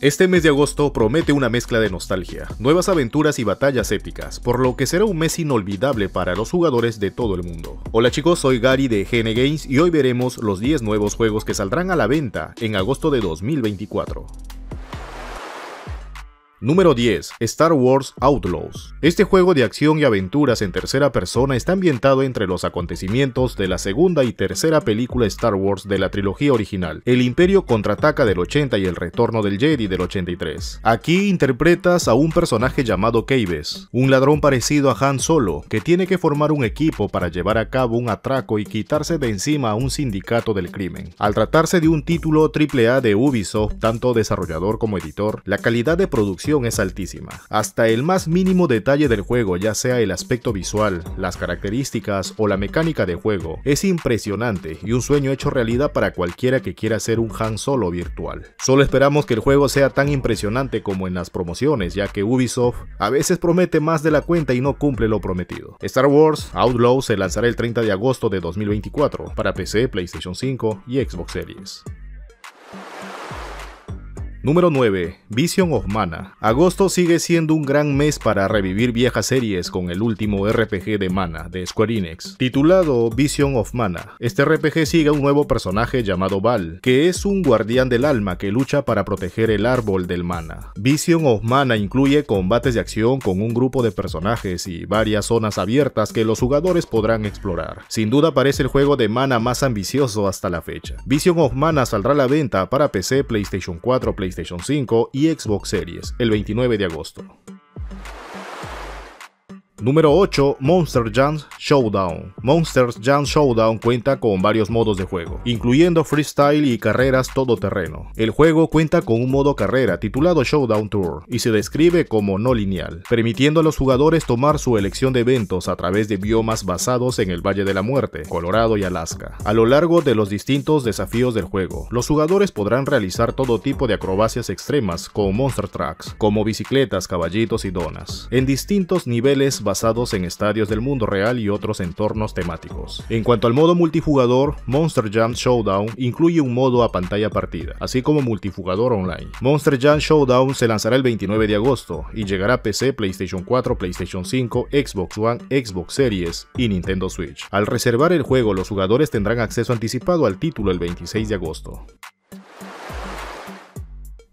Este mes de agosto promete una mezcla de nostalgia, nuevas aventuras y batallas épicas, por lo que será un mes inolvidable para los jugadores de todo el mundo. Hola chicos, soy Gary de Gene Games y hoy veremos los 10 nuevos juegos que saldrán a la venta en agosto de 2024. Número 10. Star Wars Outlaws. Este juego de acción y aventuras en tercera persona está ambientado entre los acontecimientos de la segunda y tercera película Star Wars de la trilogía original, El Imperio contraataca del 80 y El retorno del Jedi del 83. Aquí interpretas a un personaje llamado Caves, un ladrón parecido a Han Solo, que tiene que formar un equipo para llevar a cabo un atraco y quitarse de encima a un sindicato del crimen. Al tratarse de un título AAA de Ubisoft, tanto desarrollador como editor, la calidad de producción es altísima. Hasta el más mínimo detalle del juego, ya sea el aspecto visual, las características o la mecánica de juego, es impresionante y un sueño hecho realidad para cualquiera que quiera ser un Han Solo virtual. Solo esperamos que el juego sea tan impresionante como en las promociones, ya que Ubisoft a veces promete más de la cuenta y no cumple lo prometido. Star Wars Outlaw se lanzará el 30 de agosto de 2024 para PC, PlayStation 5 y Xbox Series. Número 9. Vision of Mana. Agosto sigue siendo un gran mes para revivir viejas series con el último RPG de Mana de Square Enix, titulado Vision of Mana. Este RPG sigue a un nuevo personaje llamado Val, que es un guardián del alma que lucha para proteger el árbol del Mana. Vision of Mana incluye combates de acción con un grupo de personajes y varias zonas abiertas que los jugadores podrán explorar. Sin duda parece el juego de Mana más ambicioso hasta la fecha. Vision of Mana saldrá a la venta para PC, PlayStation 4, PlayStation PlayStation 5 y Xbox Series el 29 de agosto. Número 8, Monster Jam Showdown. Monster Jam Showdown cuenta con varios modos de juego, incluyendo freestyle y carreras todoterreno. El juego cuenta con un modo carrera titulado Showdown Tour y se describe como no lineal, permitiendo a los jugadores tomar su elección de eventos a través de biomas basados en el Valle de la Muerte, Colorado y Alaska. A lo largo de los distintos desafíos del juego, los jugadores podrán realizar todo tipo de acrobacias extremas con Monster Trucks, como bicicletas, caballitos y donas, en distintos niveles basados en estadios del mundo real y otros entornos temáticos. En cuanto al modo multijugador, Monster Jam Showdown incluye un modo a pantalla partida, así como multijugador online. Monster Jam Showdown se lanzará el 29 de agosto y llegará a PC, PlayStation 4, PlayStation 5, Xbox One, Xbox Series y Nintendo Switch. Al reservar el juego, los jugadores tendrán acceso anticipado al título el 26 de agosto.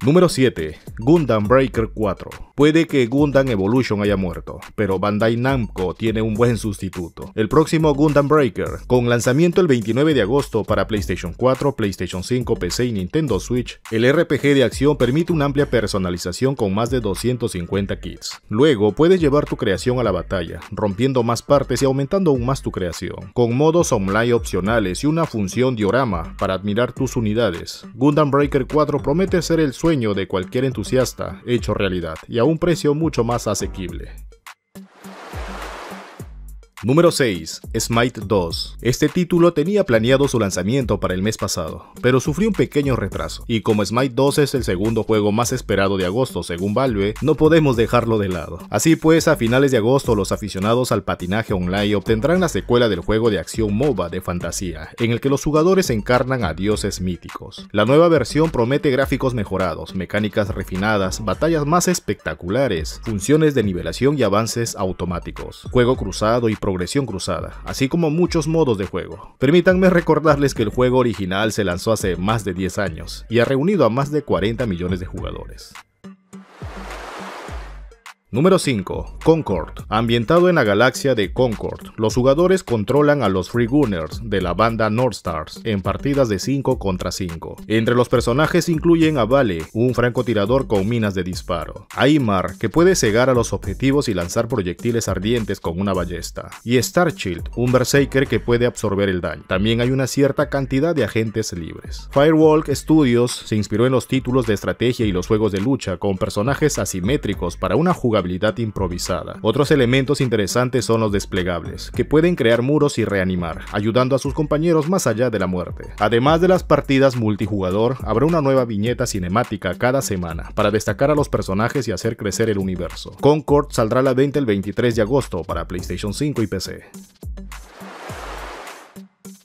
Número 7. Gundam Breaker 4. Puede que Gundam Evolution haya muerto, pero Bandai Namco tiene un buen sustituto. El próximo Gundam Breaker, con lanzamiento el 29 de agosto para PlayStation 4, PlayStation 5, PC y Nintendo Switch, el RPG de acción permite una amplia personalización con más de 250 kits. Luego puedes llevar tu creación a la batalla, rompiendo más partes y aumentando aún más tu creación. Con modos online opcionales y una función diorama para admirar tus unidades, Gundam Breaker 4 promete ser el sueño sueño de cualquier entusiasta hecho realidad y a un precio mucho más asequible. Número 6. Smite 2. Este título tenía planeado su lanzamiento para el mes pasado, pero sufrió un pequeño retraso, y como Smite 2 es el segundo juego más esperado de agosto según Valve, no podemos dejarlo de lado. Así pues, a finales de agosto los aficionados al patinaje online obtendrán la secuela del juego de acción MOBA de fantasía, en el que los jugadores encarnan a dioses míticos. La nueva versión promete gráficos mejorados, mecánicas refinadas, batallas más espectaculares, funciones de nivelación y avances automáticos, juego cruzado y progresión cruzada, así como muchos modos de juego. Permítanme recordarles que el juego original se lanzó hace más de 10 años y ha reunido a más de 40 millones de jugadores. Número 5. Concord. Ambientado en la galaxia de Concord, los jugadores controlan a los Free Gunners de la banda North Stars en partidas de 5 contra 5. Entre los personajes incluyen a Vale, un francotirador con minas de disparo, a Imar, que puede cegar a los objetivos y lanzar proyectiles ardientes con una ballesta, y Starchild, un Berserker que puede absorber el daño. También hay una cierta cantidad de agentes libres. Firewalk Studios se inspiró en los títulos de estrategia y los juegos de lucha con personajes asimétricos para una jugabilidad habilidad improvisada. Otros elementos interesantes son los desplegables, que pueden crear muros y reanimar, ayudando a sus compañeros más allá de la muerte. Además de las partidas multijugador, habrá una nueva viñeta cinemática cada semana, para destacar a los personajes y hacer crecer el universo. Concord saldrá a la venta el 23 de agosto para PlayStation 5 y PC.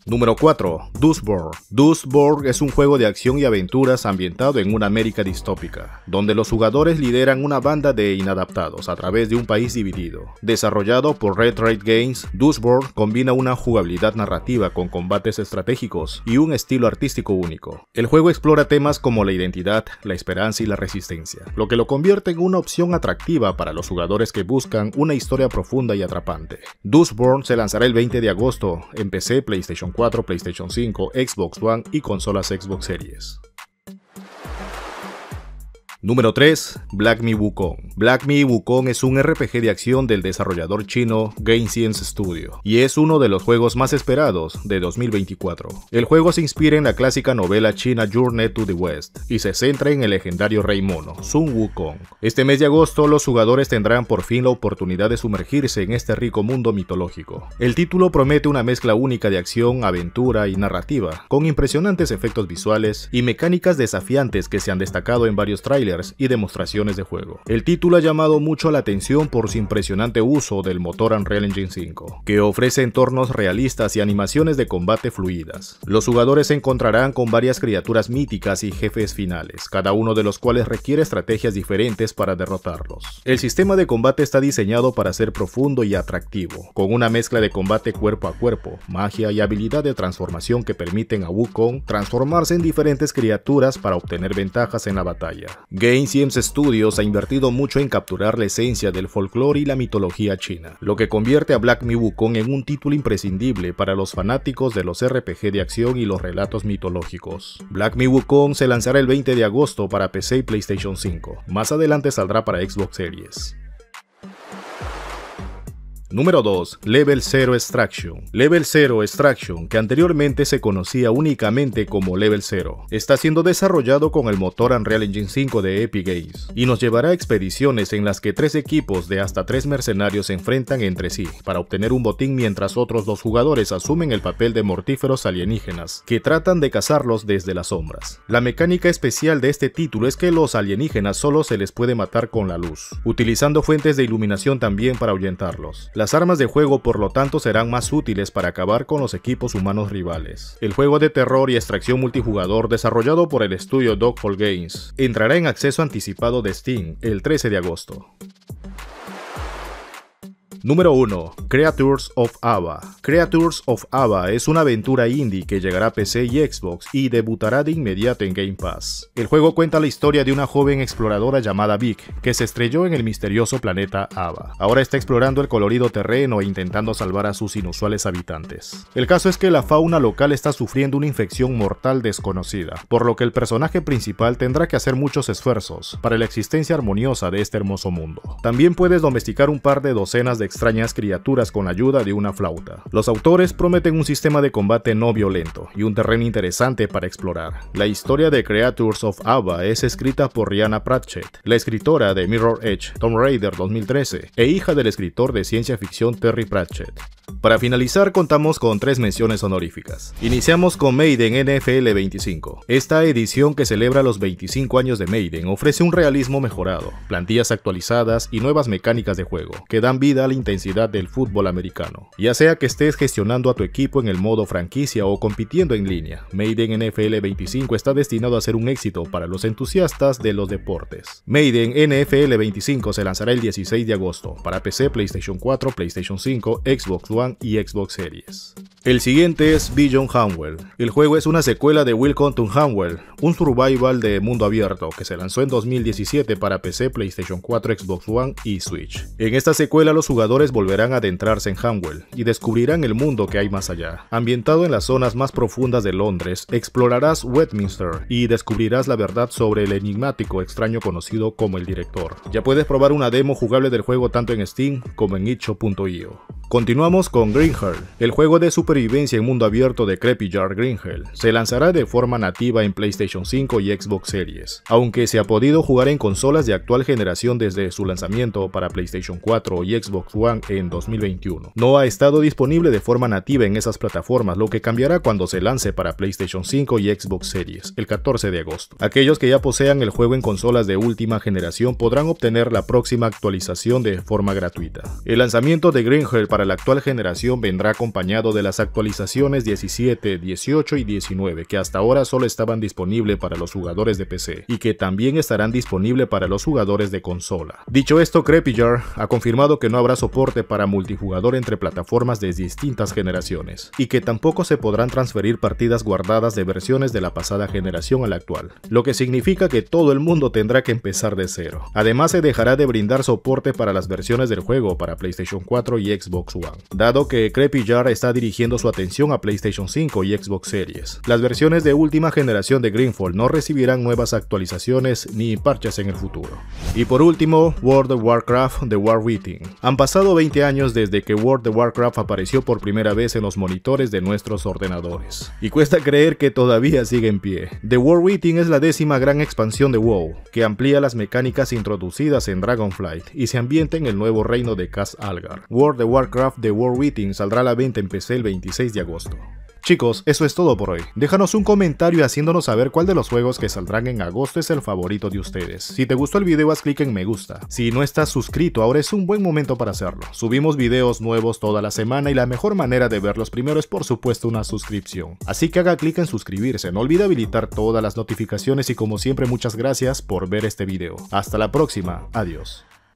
Número 4. Duisburg. Duisburg es un juego de acción y aventuras ambientado en una América distópica, donde los jugadores lideran una banda de inadaptados a través de un país dividido. Desarrollado por Red Raid Games, Duisburg combina una jugabilidad narrativa con combates estratégicos y un estilo artístico único. El juego explora temas como la identidad, la esperanza y la resistencia, lo que lo convierte en una opción atractiva para los jugadores que buscan una historia profunda y atrapante. Duisburg se lanzará el 20 de agosto en PC, PlayStation 4, PlayStation 5, Xbox One y consolas Xbox Series. Número 3. Black Me Wukong. Black Me Wukong es un RPG de acción del desarrollador chino Game Studio y es uno de los juegos más esperados de 2024. El juego se inspira en la clásica novela china Journey to the West y se centra en el legendario rey mono, Sun Wukong. Este mes de agosto los jugadores tendrán por fin la oportunidad de sumergirse en este rico mundo mitológico. El título promete una mezcla única de acción, aventura y narrativa, con impresionantes efectos visuales y mecánicas desafiantes que se han destacado en varios trailers y demostraciones de juego. El título ha llamado mucho la atención por su impresionante uso del motor Unreal Engine 5, que ofrece entornos realistas y animaciones de combate fluidas. Los jugadores se encontrarán con varias criaturas míticas y jefes finales, cada uno de los cuales requiere estrategias diferentes para derrotarlos. El sistema de combate está diseñado para ser profundo y atractivo, con una mezcla de combate cuerpo a cuerpo, magia y habilidad de transformación que permiten a Wukong transformarse en diferentes criaturas para obtener ventajas en la batalla. Game Studios ha invertido mucho en capturar la esencia del folclore y la mitología china, lo que convierte a Black Mi Wukong en un título imprescindible para los fanáticos de los RPG de acción y los relatos mitológicos. Black Mi Wukong se lanzará el 20 de agosto para PC y PlayStation 5. Más adelante saldrá para Xbox Series. Número 2. Level 0 Extraction. Level 0 Extraction, que anteriormente se conocía únicamente como Level 0, está siendo desarrollado con el motor Unreal Engine 5 de Epic Games y nos llevará a expediciones en las que tres equipos de hasta tres mercenarios se enfrentan entre sí para obtener un botín mientras otros dos jugadores asumen el papel de mortíferos alienígenas que tratan de cazarlos desde las sombras. La mecánica especial de este título es que los alienígenas solo se les puede matar con la luz, utilizando fuentes de iluminación también para ahuyentarlos. Las armas de juego por lo tanto serán más útiles para acabar con los equipos humanos rivales. El juego de terror y extracción multijugador desarrollado por el estudio Dogfall Games entrará en acceso anticipado de Steam el 13 de agosto. Número 1. Creatures of Ava. Creatures of Ava es una aventura indie que llegará a PC y Xbox y debutará de inmediato en Game Pass. El juego cuenta la historia de una joven exploradora llamada Vic, que se estrelló en el misterioso planeta Ava. Ahora está explorando el colorido terreno e intentando salvar a sus inusuales habitantes. El caso es que la fauna local está sufriendo una infección mortal desconocida, por lo que el personaje principal tendrá que hacer muchos esfuerzos para la existencia armoniosa de este hermoso mundo. También puedes domesticar un par de docenas de extrañas criaturas con ayuda de una flauta. Los autores prometen un sistema de combate no violento y un terreno interesante para explorar. La historia de Creatures of Ava es escrita por Rihanna Pratchett, la escritora de Mirror Edge, Tomb Raider 2013, e hija del escritor de ciencia ficción Terry Pratchett. Para finalizar contamos con tres menciones honoríficas. Iniciamos con Maiden NFL 25. Esta edición que celebra los 25 años de Maiden ofrece un realismo mejorado, plantillas actualizadas y nuevas mecánicas de juego que dan vida a la intensidad del fútbol americano. Ya sea que estés gestionando a tu equipo en el modo franquicia o compitiendo en línea, Maiden NFL 25 está destinado a ser un éxito para los entusiastas de los deportes. Maiden NFL 25 se lanzará el 16 de agosto para PC, PlayStation 4, PlayStation 5, Xbox One y Xbox Series. El siguiente es Beyond Hamwell. El juego es una secuela de Welcome to Hamwell, un survival de mundo abierto que se lanzó en 2017 para PC, PlayStation 4, Xbox One y Switch. En esta secuela los jugadores volverán a adentrarse en Hamwell y descubrirán el mundo que hay más allá. Ambientado en las zonas más profundas de Londres, explorarás Westminster y descubrirás la verdad sobre el enigmático extraño conocido como el director. Ya puedes probar una demo jugable del juego tanto en Steam como en itch.io. Continuamos con Greenheart, el juego de Super vivencia en mundo abierto de Creepy Jar Greenhill se lanzará de forma nativa en PlayStation 5 y Xbox Series, aunque se ha podido jugar en consolas de actual generación desde su lanzamiento para PlayStation 4 y Xbox One en 2021. No ha estado disponible de forma nativa en esas plataformas, lo que cambiará cuando se lance para PlayStation 5 y Xbox Series, el 14 de agosto. Aquellos que ya posean el juego en consolas de última generación podrán obtener la próxima actualización de forma gratuita. El lanzamiento de Greenhill para la actual generación vendrá acompañado de las actualizaciones 17, 18 y 19 que hasta ahora solo estaban disponibles para los jugadores de PC y que también estarán disponibles para los jugadores de consola. Dicho esto, Crepijar ha confirmado que no habrá soporte para multijugador entre plataformas de distintas generaciones y que tampoco se podrán transferir partidas guardadas de versiones de la pasada generación a la actual, lo que significa que todo el mundo tendrá que empezar de cero. Además se dejará de brindar soporte para las versiones del juego para PlayStation 4 y Xbox One, dado que Crepijar está dirigiendo su atención a PlayStation 5 y Xbox Series. Las versiones de última generación de Greenfall no recibirán nuevas actualizaciones ni parches en el futuro. Y por último, World of Warcraft The War Within. Han pasado 20 años desde que World of Warcraft apareció por primera vez en los monitores de nuestros ordenadores. Y cuesta creer que todavía sigue en pie. The War Within es la décima gran expansión de WoW, que amplía las mecánicas introducidas en Dragonflight y se ambienta en el nuevo reino de Kaz Algar. World of Warcraft The War Within saldrá a la venta en PC el 20 de agosto. Chicos, eso es todo por hoy. Déjanos un comentario haciéndonos saber cuál de los juegos que saldrán en agosto es el favorito de ustedes. Si te gustó el video haz clic en me gusta. Si no estás suscrito ahora es un buen momento para hacerlo. Subimos videos nuevos toda la semana y la mejor manera de verlos primero es por supuesto una suscripción. Así que haga clic en suscribirse, no olvide habilitar todas las notificaciones y como siempre muchas gracias por ver este video. Hasta la próxima, adiós.